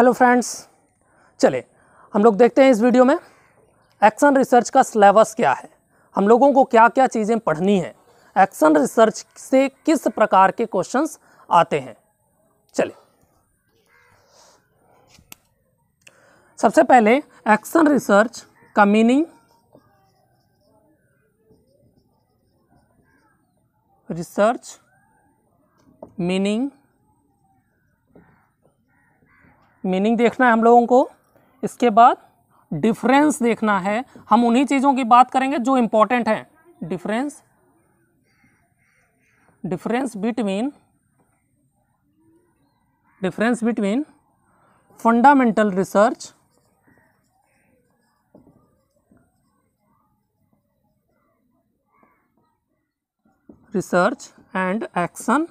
Hello friends चले हम लोग देखते हैं इस वीडियो में एक्शन रिसर्च का सिलेबस क्या है हम लोगों को क्या क्या चीज़ें पढ़नी है एक्शन रिसर्च से किस प्रकार के क्वेश्चंस आते हैं चले सबसे पहले एक्शन रिसर्च का मीनिंग रिसर्च मीनिंग मीनिंग देखना है हम लोगों को इसके बाद डिफरेंस देखना है हम उन्हीं चीज़ों की बात करेंगे जो इम्पोर्टेंट हैं difference difference between difference between fundamental research research and action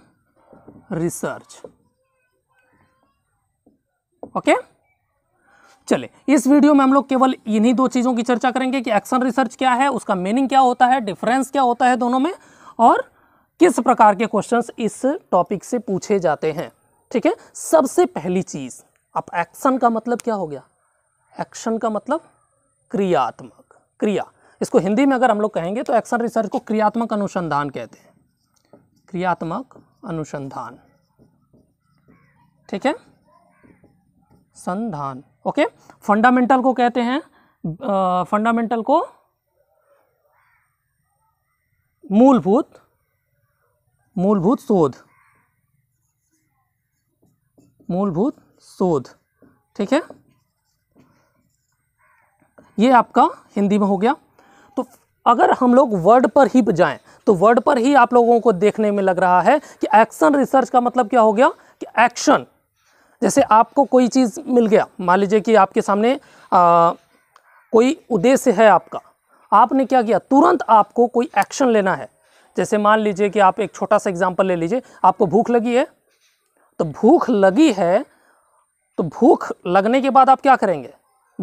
research okay चले इस वीडियो में हम लोग केवल इन्हीं दो चीज़ों की चर्चा करेंगे कि एक्शन रिसर्च क्या है उसका मीनिंग क्या होता है डिफरेंस क्या होता है दोनों में और किस प्रकार के क्वेश्चंस इस टॉपिक से पूछे जाते हैं ठीक है सबसे पहली चीज़ अब एक्शन का मतलब क्या हो गया एक्शन का मतलब क्रियात्मक क्रिया इसको हिंदी में अगर हम लोग कहेंगे तो एक्शन रिसर्च को क्रियात्मक अनुसंधान कहते हैं क्रियात्मक अनुसंधान ठीक है संधान ओके फंडामेंटल को कहते हैं फंडामेंटल को मूलभूत मूलभूत शोध मूलभूत शोध ठीक है ये आपका हिंदी में हो गया तो अगर हम लोग वर्ड पर ही जाएं तो वर्ड पर ही आप लोगों को देखने में लग रहा है कि एक्शन रिसर्च का मतलब क्या हो गया कि एक्शन जैसे आपको कोई चीज़ मिल गया मान लीजिए कि आपके सामने आ, कोई उद्देश्य है आपका आपने क्या किया तुरंत आपको कोई एक्शन लेना है जैसे मान लीजिए कि आप एक छोटा सा एग्जाम्पल ले लीजिए आपको भूख लगी है तो भूख लगी है तो भूख लगने के बाद आप क्या करेंगे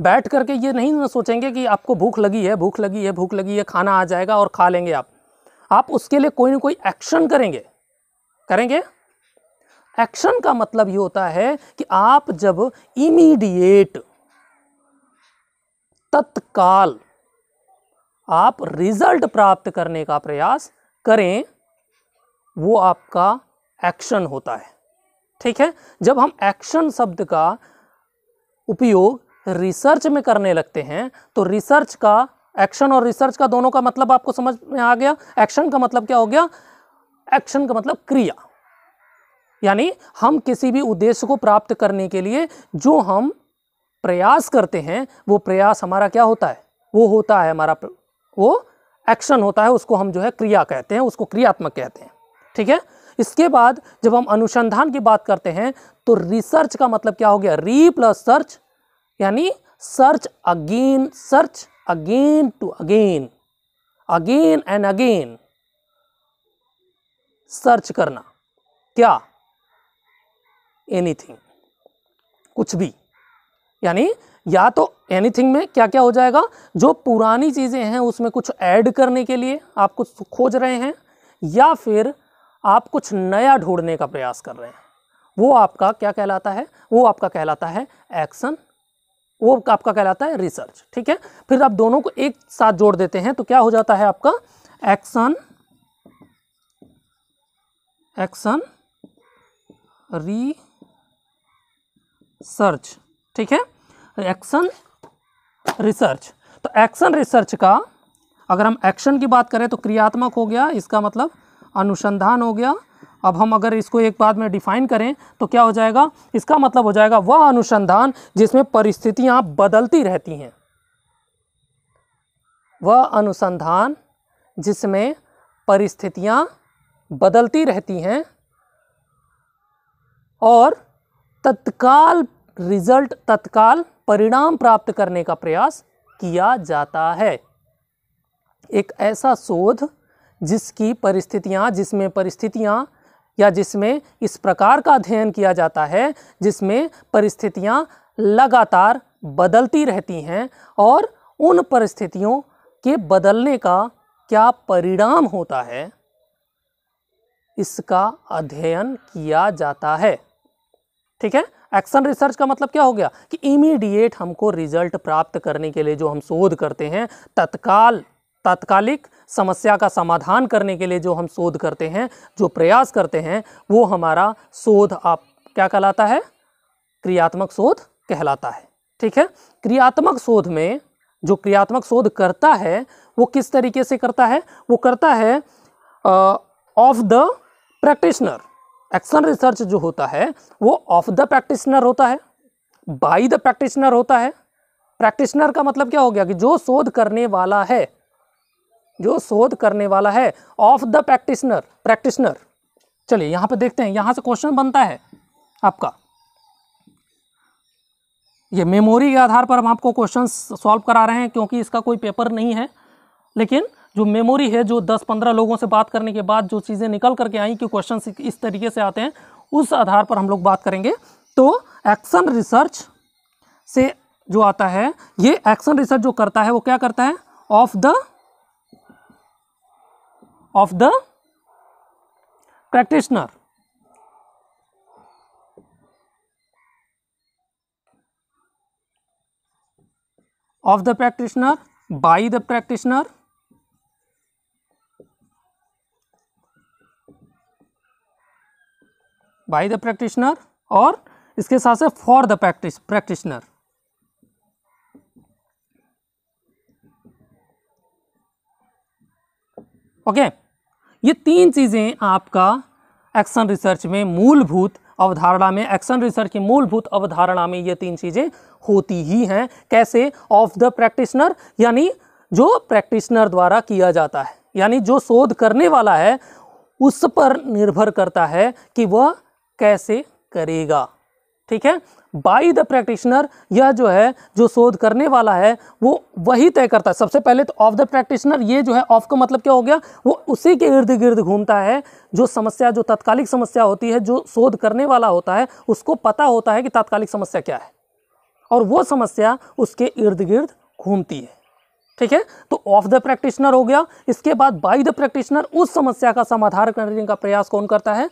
बैठ करके ये नहीं ना सोचेंगे कि आपको भूख लगी है भूख लगी है भूख लगी है खाना आ जाएगा और खा लेंगे आप आप उसके लिए कोई ना कोई एक्शन करेंगे करेंगे एक्शन का मतलब ये होता है कि आप जब इमीडिएट तत्काल आप रिजल्ट प्राप्त करने का प्रयास करें वो आपका एक्शन होता है ठीक है जब हम एक्शन शब्द का उपयोग रिसर्च में करने लगते हैं तो रिसर्च का एक्शन और रिसर्च का दोनों का मतलब आपको समझ में आ गया एक्शन का मतलब क्या हो गया एक्शन का मतलब क्रिया यानी हम किसी भी उद्देश्य को प्राप्त करने के लिए जो हम प्रयास करते हैं वो प्रयास हमारा क्या होता है वो होता है हमारा वो एक्शन होता है उसको हम जो है क्रिया कहते हैं उसको क्रियात्मक कहते हैं ठीक है इसके बाद जब हम अनुसंधान की बात करते हैं तो रिसर्च का मतलब क्या हो गया री प्लस सर्च यानी search again search again to again again and again search करना क्या एनीथिंग कुछ भी यानी या तो एनीथिंग में क्या क्या हो जाएगा जो पुरानी चीज़ें हैं उसमें कुछ ऐड करने के लिए आप कुछ खोज रहे हैं या फिर आप कुछ नया ढूंढने का प्रयास कर रहे हैं वो आपका क्या कहलाता है वो आपका कहलाता है एक्शन वो आपका कहलाता है रिसर्च ठीक है फिर आप दोनों को एक साथ जोड़ देते हैं तो क्या हो जाता है आपका एक्शन एक्शन री सर्च ठीक है एक्शन रिसर्च तो एक्शन रिसर्च का अगर हम एक्शन की बात करें तो क्रियात्मक हो गया इसका मतलब अनुसंधान हो गया अब हम अगर इसको एक बात में डिफाइन करें तो क्या हो जाएगा इसका मतलब हो जाएगा वह अनुसंधान जिसमें परिस्थितियां बदलती रहती हैं वह अनुसंधान जिसमें परिस्थितियां बदलती रहती हैं और तत्काल रिजल्ट तत्काल परिणाम प्राप्त करने का प्रयास किया जाता है एक ऐसा शोध जिसकी परिस्थितियाँ जिसमें परिस्थितियाँ या जिसमें इस प्रकार का अध्ययन किया जाता है जिसमें परिस्थितियाँ लगातार बदलती रहती हैं और उन परिस्थितियों के बदलने का क्या परिणाम होता है इसका अध्ययन किया जाता है ठीक है एक्शन रिसर्च का मतलब क्या हो गया कि इमीडिएट हमको रिजल्ट प्राप्त करने के लिए जो हम शोध करते हैं तत्काल तात्कालिक समस्या का समाधान करने के लिए जो हम शोध करते हैं जो प्रयास करते हैं वो हमारा शोध आप क्या कहलाता है क्रियात्मक शोध कहलाता है ठीक है क्रियात्मक शोध में जो क्रियात्मक शोध करता है वो किस तरीके से करता है वो करता है of the practitioner action research जो होता है वो ऑफ द प्रैक्टिशनर होता है बाई द प्रैक्टिशनर होता है प्रैक्टिशनर का मतलब क्या हो गया कि जो शोध करने वाला है जो शोध करने वाला है ऑफ द प्रैक्टिशनर प्रैक्टिशनर चलिए यहां पर देखते हैं यहां से क्वेश्चन बनता है आपका ये मेमोरी के आधार पर हम आपको क्वेश्चन सॉल्व करा रहे हैं क्योंकि इसका कोई पेपर नहीं है लेकिन जो मेमोरी है जो दस पंद्रह लोगों से बात करने के बाद जो चीज़ें निकल करके आई कि क्वेश्चन इस तरीके से आते हैं उस आधार पर हम लोग बात करेंगे तो एक्शन रिसर्च से जो आता है ये एक्शन रिसर्च जो करता है वो क्या करता है of the of the practitioner of the practitioner by the practitioner by the practitioner और इसके साथ से for the practice practitioner okay ये तीन चीज़ें आपका एक्शन रिसर्च में मूलभूत अवधारणा में एक्शन रिसर्च की मूलभूत अवधारणा में ये तीन चीज़ें होती ही हैं कैसे ऑफ द प्रैक्टिशनर यानी जो प्रैक्टिशनर द्वारा किया जाता है यानी जो शोध करने वाला है उस पर निर्भर करता है कि वह कैसे करेगा ठीक है बाई द प्रैक्टिशनर यह जो है जो शोध करने वाला है वो वही तय करता है सबसे पहले तो ऑफ द प्रैक्टिशनर ये जो है ऑफ का मतलब क्या हो गया वो उसी के इर्द गिर्द घूमता है जो समस्या जो तात्कालिक समस्या होती है जो शोध करने वाला होता है उसको पता होता है कि तात्कालिक समस्या क्या है और वो समस्या उसके इर्द गिर्द घूमती है ठीक है तो ऑफ द प्रैक्टिशनर हो गया इसके बाद बाई द प्रैक्टिशनर उस समस्या का समाधान करने का प्रयास कौन करता है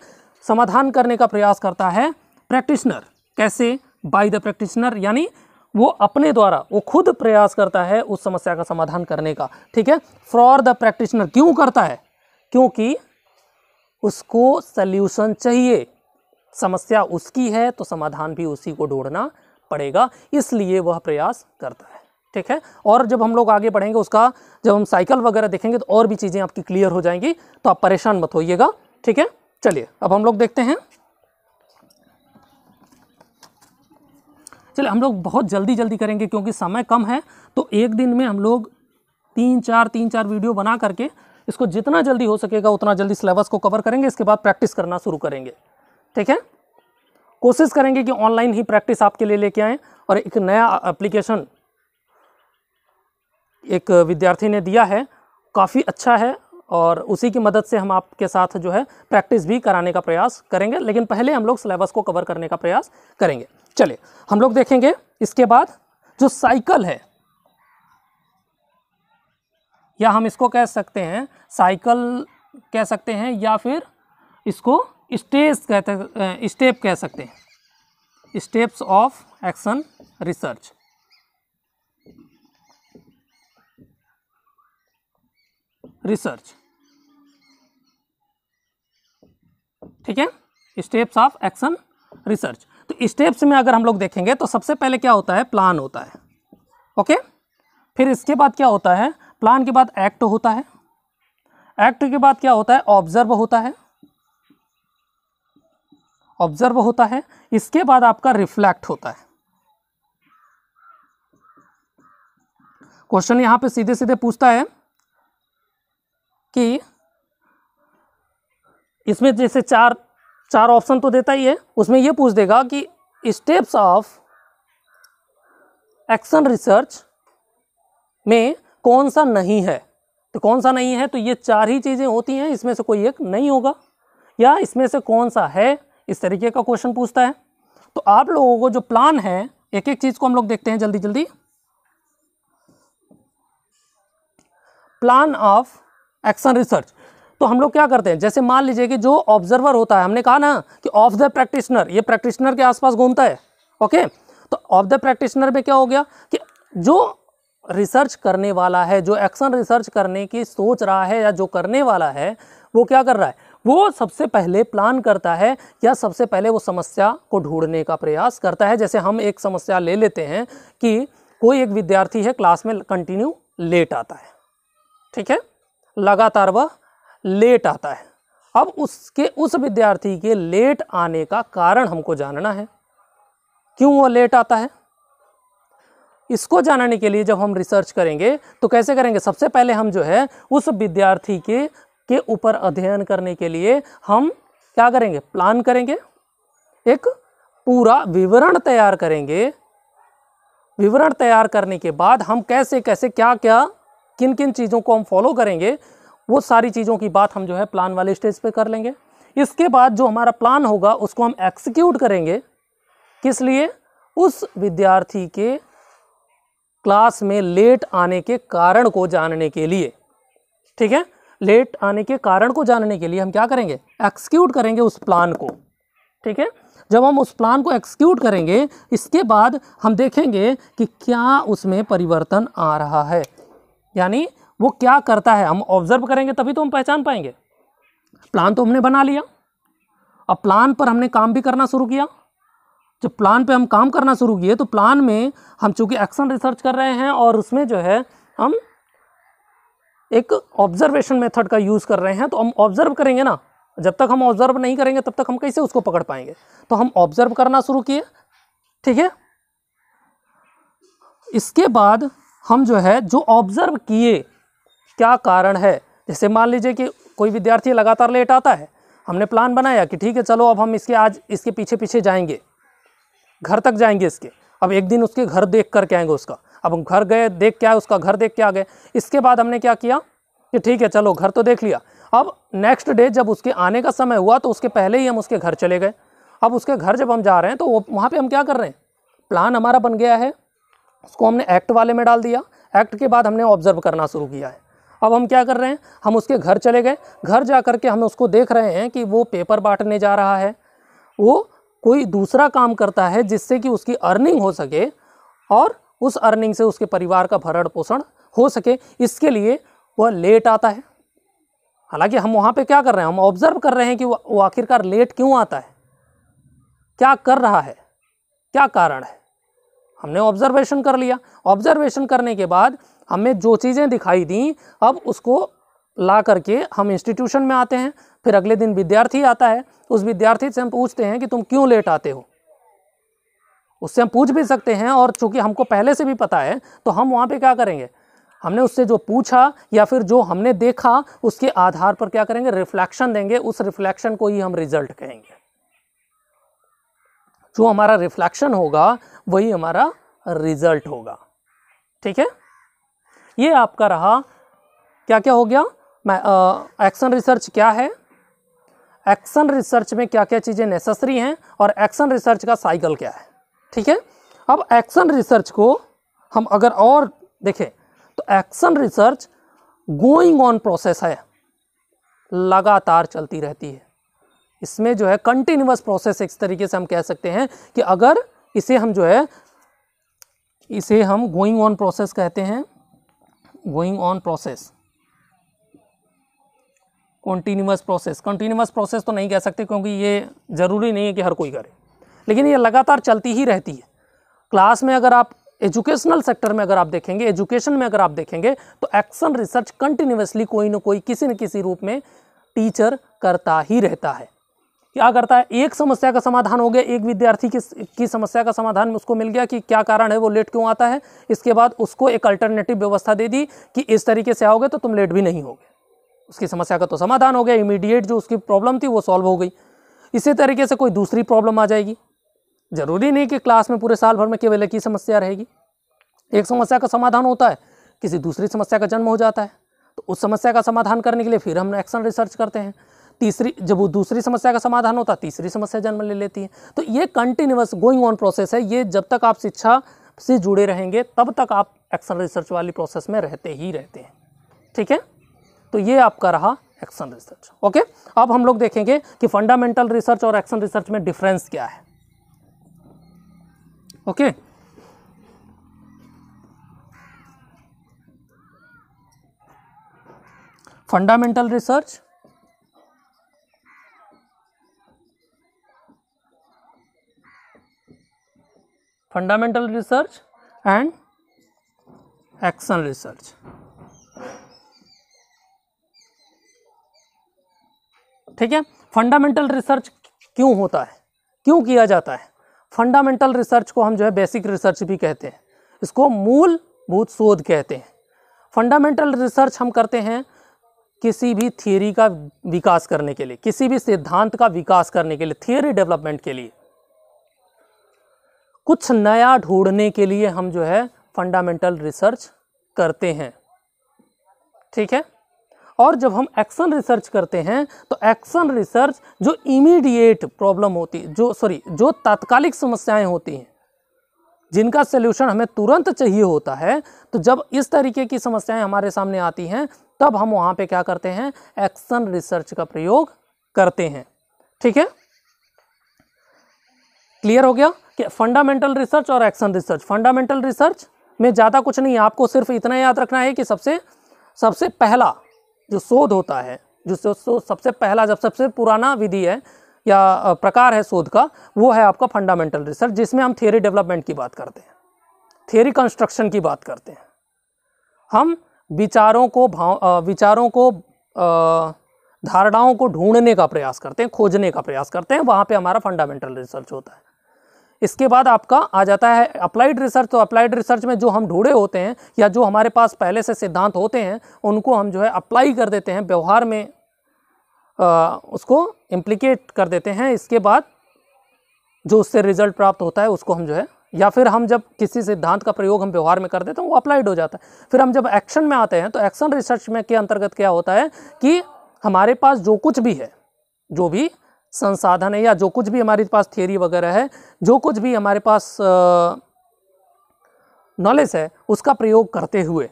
समाधान करने का प्रयास करता है प्रैक्टिशनर कैसे बाय द प्रैक्टिशनर यानी वो अपने द्वारा वो खुद प्रयास करता है उस समस्या का समाधान करने का ठीक है फॉर द प्रैक्टिशनर क्यों करता है क्योंकि उसको सल्यूशन चाहिए समस्या उसकी है तो समाधान भी उसी को ढूंढना पड़ेगा इसलिए वह प्रयास करता है ठीक है और जब हम लोग आगे बढ़ेंगे उसका जब हम साइकिल वगैरह देखेंगे तो और भी चीज़ें आपकी क्लियर हो जाएंगी तो आप परेशान मत होइएगा ठीक है चलिए अब हम लोग देखते हैं चलिए हम लोग बहुत जल्दी जल्दी करेंगे क्योंकि समय कम है तो एक दिन में हम लोग तीन चार तीन चार वीडियो बना करके इसको जितना जल्दी हो सकेगा उतना जल्दी सिलेबस को कवर करेंगे इसके बाद प्रैक्टिस करना शुरू करेंगे ठीक है कोशिश करेंगे कि ऑनलाइन ही प्रैक्टिस आपके लिए लेके आएँ और एक नया एप्लीकेशन एक विद्यार्थी ने दिया है काफ़ी अच्छा है और उसी की मदद से हम आपके साथ जो है प्रैक्टिस भी कराने का प्रयास करेंगे लेकिन पहले हम लोग सिलेबस को कवर करने का प्रयास करेंगे चलिए हम लोग देखेंगे इसके बाद जो साइकिल है या हम इसको कह सकते हैं साइकिल कह सकते हैं या फिर इसको स्टेज कहते स्टेप कह सकते हैं steps of action research research ठीक है स्टेप्स ऑफ एक्शन रिसर्च तो स्टेप्स में अगर हम लोग देखेंगे तो सबसे पहले क्या होता है प्लान होता है ओके फिर इसके बाद क्या होता है प्लान के बाद एक्ट होता है एक्ट के बाद क्या होता है ऑब्जर्व होता है ऑब्जर्व होता है इसके बाद आपका रिफ्लेक्ट होता है क्वेश्चन यहां पे सीधे सीधे पूछता है कि इसमें जैसे चार चार ऑप्शन तो देता ही है उसमें ये पूछ देगा कि स्टेप्स ऑफ एक्शन रिसर्च में कौन सा नहीं है तो कौन सा नहीं है तो ये चार ही चीज़ें होती हैं इसमें से कोई एक नहीं होगा या इसमें से कौन सा है इस तरीके का क्वेश्चन पूछता है तो आप लोगों को जो प्लान है एक एक चीज़ को हम लोग देखते हैं जल्दी जल्दी प्लान ऑफ एक्शन रिसर्च तो हम लोग क्या करते हैं जैसे मान लीजिए कि जो ऑब्जर्वर होता है हमने कहा ना कि ऑफ द प्रैक्टिशनर ये प्रैक्टिशनर के आसपास घूमता है ओके तो ऑफ द प्रैक्टिशनर में क्या हो गया कि जो रिसर्च करने वाला है जो एक्शन रिसर्च करने की सोच रहा है या जो करने वाला है वो क्या कर रहा है वो सबसे पहले प्लान करता है या सबसे पहले वो समस्या को ढूंढने का प्रयास करता है जैसे हम एक समस्या ले लेते हैं कि कोई एक विद्यार्थी है क्लास में कंटिन्यू लेट आता है ठीक है लगातार वह लेट आता है अब उसके उस विद्यार्थी के लेट आने का कारण हमको जानना है क्यों वह लेट आता है इसको जानने के लिए जब हम रिसर्च करेंगे तो कैसे करेंगे सबसे पहले हम जो है उस विद्यार्थी के के ऊपर अध्ययन करने के लिए हम क्या करेंगे प्लान करेंगे एक पूरा विवरण तैयार करेंगे विवरण तैयार करने के बाद हम कैसे कैसे क्या क्या किन किन चीज़ों को हम फॉलो करेंगे वो सारी चीज़ों की बात हम जो है प्लान वाले स्टेज पे कर लेंगे इसके बाद जो हमारा प्लान होगा उसको हम एक्सिक्यूट करेंगे किस लिए उस विद्यार्थी के क्लास में लेट आने के कारण को जानने के लिए ठीक है लेट आने के कारण को जानने के लिए हम क्या करेंगे एक्सिक्यूट करेंगे उस प्लान को ठीक है जब हम उस प्लान को एक्सिक्यूट करेंगे इसके बाद हम देखेंगे कि क्या उसमें परिवर्तन आ रहा है यानी वो क्या करता है हम ऑब्जर्व करेंगे तभी तो हम पहचान पाएंगे प्लान तो हमने बना लिया अब प्लान पर हमने काम भी करना शुरू किया जब प्लान पे हम काम करना शुरू किए तो प्लान में हम चूँकि एक्शन रिसर्च कर रहे हैं और उसमें जो है हम एक ऑब्जर्वेशन मेथड का यूज़ कर रहे हैं तो हम ऑब्जर्व करेंगे ना जब तक हम ऑब्जर्व नहीं करेंगे तब तक हम कैसे उसको पकड़ पाएंगे तो हम ऑब्जर्व करना शुरू किए ठीक है इसके बाद हम जो है जो ऑब्ज़र्व किए क्या कारण है जैसे मान लीजिए कि कोई विद्यार्थी लगातार लेट आता है हमने प्लान बनाया कि ठीक है चलो अब हम इसके आज इसके पीछे पीछे जाएंगे घर तक जाएंगे इसके अब एक दिन उसके घर देख कर के आएंगे उसका अब हम घर गए देख के आए उसका घर देख के आ गए इसके बाद हमने क्या किया कि ठीक है चलो घर तो देख लिया अब नेक्स्ट डे जब उसके आने का समय हुआ तो उसके पहले ही हम उसके घर चले गए अब उसके घर जब हम जा रहे हैं तो वो वहाँ पर हम क्या कर रहे हैं प्लान हमारा बन गया है उसको हमने एक्ट वाले में डाल दिया एक्ट के बाद हमने ऑब्जर्व करना शुरू किया है अब हम क्या कर रहे हैं हम उसके घर चले गए घर जा कर के हम उसको देख रहे हैं कि वो पेपर बांटने जा रहा है वो कोई दूसरा काम करता है जिससे कि उसकी अर्निंग हो सके और उस अर्निंग से उसके परिवार का भरण पोषण हो सके इसके लिए वह लेट आता है हालांकि हम वहाँ पे क्या कर रहे हैं हम ऑब्जर्व कर रहे हैं कि वो आखिरकार लेट क्यों आता है क्या कर रहा है क्या कारण है हमने ऑब्जर्वेशन कर लिया ऑब्जर्वेशन करने के बाद हमें जो चीज़ें दिखाई दी अब उसको ला करके हम इंस्टीट्यूशन में आते हैं फिर अगले दिन विद्यार्थी आता है उस विद्यार्थी से हम पूछते हैं कि तुम क्यों लेट आते हो उससे हम पूछ भी सकते हैं और चूंकि हमको पहले से भी पता है तो हम वहाँ पे क्या करेंगे हमने उससे जो पूछा या फिर जो हमने देखा उसके आधार पर क्या करेंगे रिफ्लेक्शन देंगे उस रिफ्लेक्शन को ही हम रिजल्ट कहेंगे जो हमारा रिफ्लेक्शन होगा वही हमारा रिजल्ट होगा ठीक है ये आपका रहा क्या क्या हो गया एक्शन रिसर्च क्या है एक्शन रिसर्च में क्या क्या चीज़ें नेसेसरी हैं और एक्शन रिसर्च का साइकिल क्या है ठीक है अब एक्शन रिसर्च को हम अगर और देखें तो action research going on process है लगातार चलती रहती है इसमें जो है कंटिन्यूस प्रोसेस एक तरीके से हम कह सकते हैं कि अगर इसे हम जो है इसे हम गोइंग ऑन प्रोसेस कहते हैं going on process continuous process continuous process तो नहीं कह सकते क्योंकि ये ज़रूरी नहीं है कि हर कोई करे लेकिन ये लगातार चलती ही रहती है क्लास में अगर आप एजुकेशनल सेक्टर में अगर आप देखेंगे एजुकेशन में अगर आप देखेंगे तो एक्शन रिसर्च कंटिन्यूसली कोई ना कोई किसी न किसी रूप में टीचर करता ही रहता है क्या करता है एक समस्या का समाधान हो गया एक विद्यार्थी की की समस्या का समाधान उसको मिल गया कि क्या कारण है वो लेट क्यों आता है इसके बाद उसको एक अल्टरनेटिव व्यवस्था दे दी कि इस तरीके से आओगे तो तुम लेट भी नहीं होगे उसकी समस्या का तो समाधान हो गया इमीडिएट जो उसकी प्रॉब्लम थी वो सॉल्व हो गई इसी तरीके से कोई दूसरी प्रॉब्लम आ जाएगी ज़रूरी नहीं कि क्लास में पूरे साल भर में केवल एक ही समस्या रहेगी एक समस्या का समाधान होता है किसी दूसरी समस्या का जन्म हो जाता है तो उस समस्या का समाधान करने के लिए फिर हम एक्शन रिसर्च करते हैं तीसरी जब वो दूसरी समस्या का समाधान होता तीसरी समस्या जन्म ले लेती है तो ये कंटिन्यूस गोइंग ऑन प्रोसेस है ये जब तक आप शिक्षा से जुड़े रहेंगे तब तक आप एक्शन रिसर्च वाली प्रोसेस में रहते ही रहते हैं ठीक है तो ये आपका रहा एक्शन रिसर्च ओके अब हम लोग देखेंगे कि फंडामेंटल रिसर्च और एक्शन रिसर्च में डिफरेंस क्या है okay fundamental research fundamental research and action research. ठीक है फंडामेंटल रिसर्च क्यों होता है क्यों किया जाता है फंडामेंटल रिसर्च को हम जो है बेसिक रिसर्च भी कहते हैं इसको मूलभूत शोध कहते हैं फंडामेंटल रिसर्च हम करते हैं किसी भी थियोरी का विकास करने के लिए किसी भी सिद्धांत का विकास करने के लिए थियोरी डेवलपमेंट के लिए कुछ नया ढूंढने के लिए हम जो है फंडामेंटल रिसर्च करते हैं ठीक है और जब हम एक्शन रिसर्च करते हैं तो एक्शन रिसर्च जो इमीडिएट प्रॉब्लम होती जो सॉरी जो तात्कालिक समस्याएं होती हैं जिनका सोल्यूशन हमें तुरंत चाहिए होता है तो जब इस तरीके की समस्याएं हमारे सामने आती हैं तब हम वहाँ पे क्या करते हैं एक्शन रिसर्च का प्रयोग करते हैं ठीक है क्लियर हो गया कि फंडामेंटल रिसर्च और एक्शन रिसर्च फंडामेंटल रिसर्च में ज़्यादा कुछ नहीं है आपको सिर्फ इतना याद रखना है कि सबसे सबसे पहला जो शोध होता है जो सबसे पहला जब सबसे पुराना विधि है या प्रकार है शोध का वो है आपका फंडामेंटल रिसर्च जिसमें हम थेरी डेवलपमेंट की बात करते हैं थेरी कंस्ट्रक्शन की बात करते हैं हम विचारों को भाव विचारों को धारणाओं को ढूंढने का प्रयास करते हैं खोजने का प्रयास करते हैं वहाँ पे हमारा फंडामेंटल रिसर्च होता है इसके बाद आपका आ जाता है अप्लाइड रिसर्च तो अप्लाइड रिसर्च में जो हम ढूंढे होते हैं या जो हमारे पास पहले से सिद्धांत होते हैं उनको हम जो है अप्लाई कर देते हैं व्यवहार में आ, उसको इम्प्लीकेट कर देते हैं इसके बाद जो उससे रिजल्ट प्राप्त होता है उसको हम जो है या फिर हम जब किसी सिद्धांत का प्रयोग हम व्यवहार में कर देते हैं तो वो अप्लाइड हो जाता है फिर हम जब एक्शन में आते हैं तो एक्शन रिसर्च में के अंतर्गत क्या होता है कि हमारे पास जो कुछ भी है जो भी संसाधन है या जो कुछ भी हमारे पास थियोरी वगैरह है जो कुछ भी हमारे पास नॉलेज है उसका प्रयोग करते हुए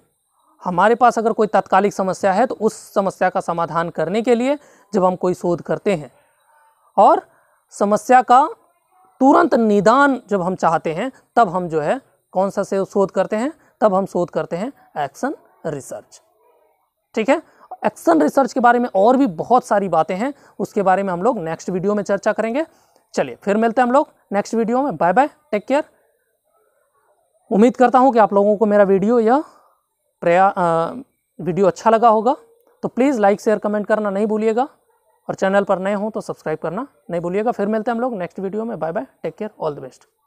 हमारे पास अगर कोई तात्कालिक समस्या है तो उस समस्या का समाधान करने के लिए जब हम कोई शोध करते हैं और समस्या का तुरंत निदान जब हम चाहते हैं तब हम जो है कौन सा से शोध करते हैं तब हम शोध करते हैं एक्शन रिसर्च ठीक है एक्शन रिसर्च के बारे में और भी बहुत सारी बातें हैं उसके बारे में हम लोग नेक्स्ट वीडियो में चर्चा करेंगे चलिए फिर मिलते हैं हम लोग नेक्स्ट वीडियो में बाय बाय टेक केयर उम्मीद करता हूँ कि आप लोगों को मेरा वीडियो या प्रया वीडियो अच्छा लगा होगा तो प्लीज़ लाइक शेयर कमेंट करना नहीं भूलिएगा और चैनल पर नए हों तो सब्सक्राइब करना नहीं भूलिएगा फिर मिलते हैं हम लोग नेक्स्ट वीडियो में bye bye take care all the best